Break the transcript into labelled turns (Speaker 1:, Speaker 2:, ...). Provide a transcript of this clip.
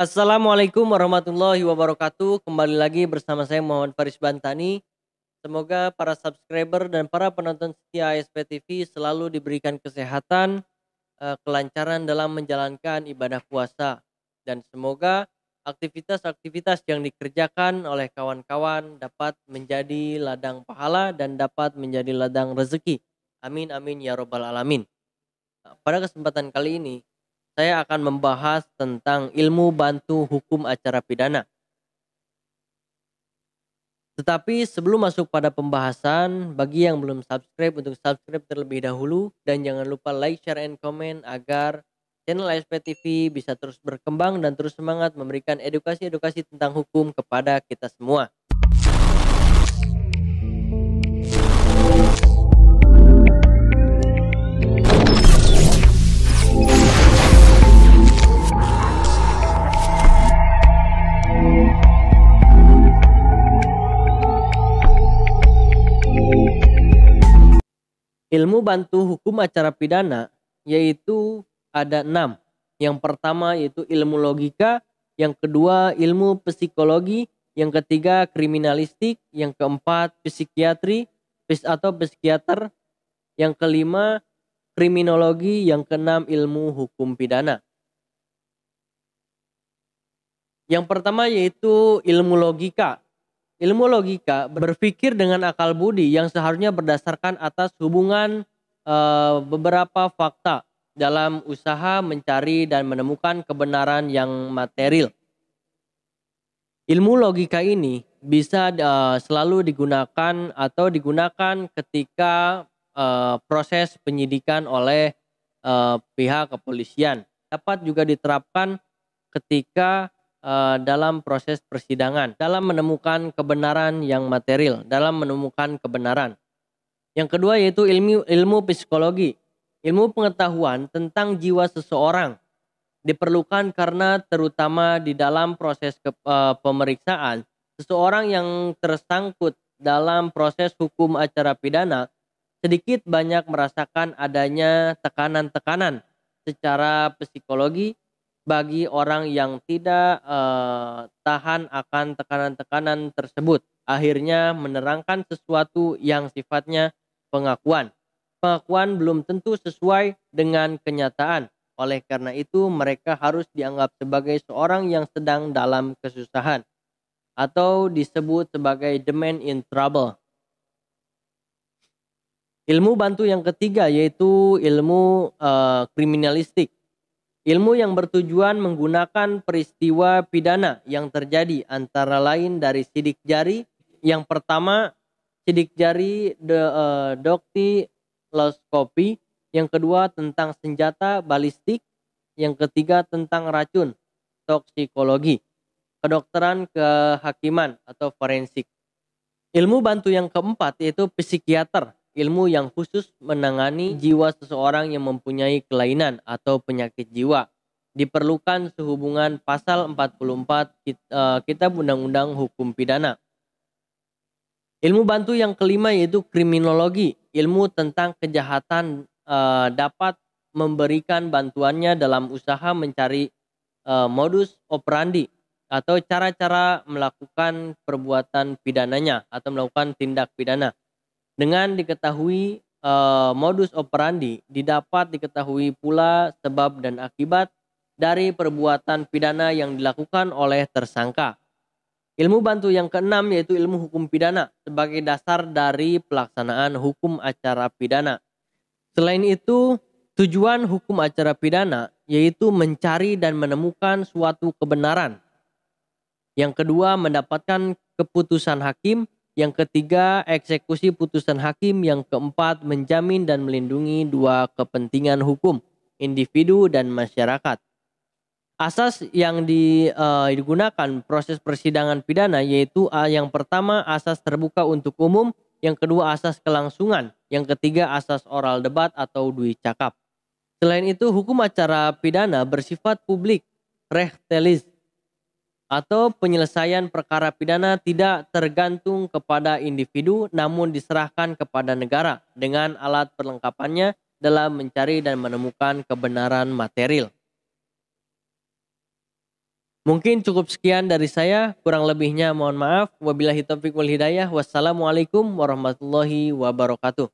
Speaker 1: Assalamualaikum warahmatullahi wabarakatuh. Kembali lagi bersama saya Muhammad Faris Bantani. Semoga para subscriber dan para penonton setia ASP TV selalu diberikan kesehatan, eh, kelancaran dalam menjalankan ibadah puasa. Dan semoga aktivitas-aktivitas yang dikerjakan oleh kawan-kawan dapat menjadi ladang pahala dan dapat menjadi ladang rezeki. Amin, amin, ya robbal alamin. Nah, pada kesempatan kali ini, saya akan membahas tentang ilmu bantu hukum acara pidana. Tetapi sebelum masuk pada pembahasan, bagi yang belum subscribe untuk subscribe terlebih dahulu dan jangan lupa like, share, and comment agar channel ASP TV bisa terus berkembang dan terus semangat memberikan edukasi-edukasi tentang hukum kepada kita semua. Ilmu bantu hukum acara pidana yaitu ada enam. Yang pertama yaitu ilmu logika, yang kedua ilmu psikologi, yang ketiga kriminalistik, yang keempat psikiatri atau psikiater, yang kelima kriminologi, yang keenam ilmu hukum pidana. Yang pertama yaitu ilmu logika. Ilmu logika berpikir dengan akal budi yang seharusnya berdasarkan atas hubungan e, beberapa fakta dalam usaha mencari dan menemukan kebenaran yang material. Ilmu logika ini bisa e, selalu digunakan atau digunakan ketika e, proses penyidikan oleh e, pihak kepolisian. Dapat juga diterapkan ketika Eh, dalam proses persidangan, dalam menemukan kebenaran yang material, dalam menemukan kebenaran. Yang kedua yaitu ilmu ilmu psikologi, ilmu pengetahuan tentang jiwa seseorang diperlukan karena terutama di dalam proses ke, uh, pemeriksaan seseorang yang tersangkut dalam proses hukum acara pidana sedikit banyak merasakan adanya tekanan-tekanan secara psikologi bagi orang yang tidak uh, tahan akan tekanan-tekanan tersebut. Akhirnya menerangkan sesuatu yang sifatnya pengakuan. Pengakuan belum tentu sesuai dengan kenyataan. Oleh karena itu, mereka harus dianggap sebagai seorang yang sedang dalam kesusahan atau disebut sebagai the man in trouble. Ilmu bantu yang ketiga yaitu ilmu uh, kriminalistik Ilmu yang bertujuan menggunakan peristiwa pidana yang terjadi antara lain dari sidik jari. Yang pertama, sidik jari de, uh, eh, dokti loskopi. Yang kedua, tentang senjata balistik. Yang ketiga, tentang racun toksikologi, kedokteran kehakiman atau forensik. Ilmu bantu yang keempat yaitu psikiater ilmu yang khusus menangani jiwa seseorang yang mempunyai kelainan atau penyakit jiwa. Diperlukan sehubungan pasal 44 eh, Kitab Undang-Undang Hukum Pidana. Ilmu bantu yang kelima yaitu kriminologi. Ilmu tentang kejahatan eh, dapat memberikan bantuannya dalam usaha mencari eh, modus operandi atau cara-cara melakukan perbuatan pidananya atau melakukan tindak pidana dengan diketahui uh, modus operandi, didapat diketahui pula sebab dan akibat dari perbuatan pidana yang dilakukan oleh tersangka. Ilmu bantu yang keenam yaitu ilmu hukum pidana sebagai dasar dari pelaksanaan hukum acara pidana. Selain itu, tujuan hukum acara pidana yaitu mencari dan menemukan suatu kebenaran. Yang kedua, mendapatkan keputusan hakim yang ketiga, eksekusi putusan hakim. Yang keempat, menjamin dan melindungi dua kepentingan hukum, individu dan masyarakat. Asas yang di, uh, digunakan proses persidangan pidana yaitu uh, yang pertama asas terbuka untuk umum, yang kedua asas kelangsungan, yang ketiga asas oral debat atau dui cakap. Selain itu, hukum acara pidana bersifat publik, rechtelis, atau penyelesaian perkara pidana tidak tergantung kepada individu namun diserahkan kepada negara dengan alat perlengkapannya dalam mencari dan menemukan kebenaran material. Mungkin cukup sekian dari saya, kurang lebihnya mohon maaf. Wabillahi taufik wal hidayah. Wassalamualaikum warahmatullahi wabarakatuh.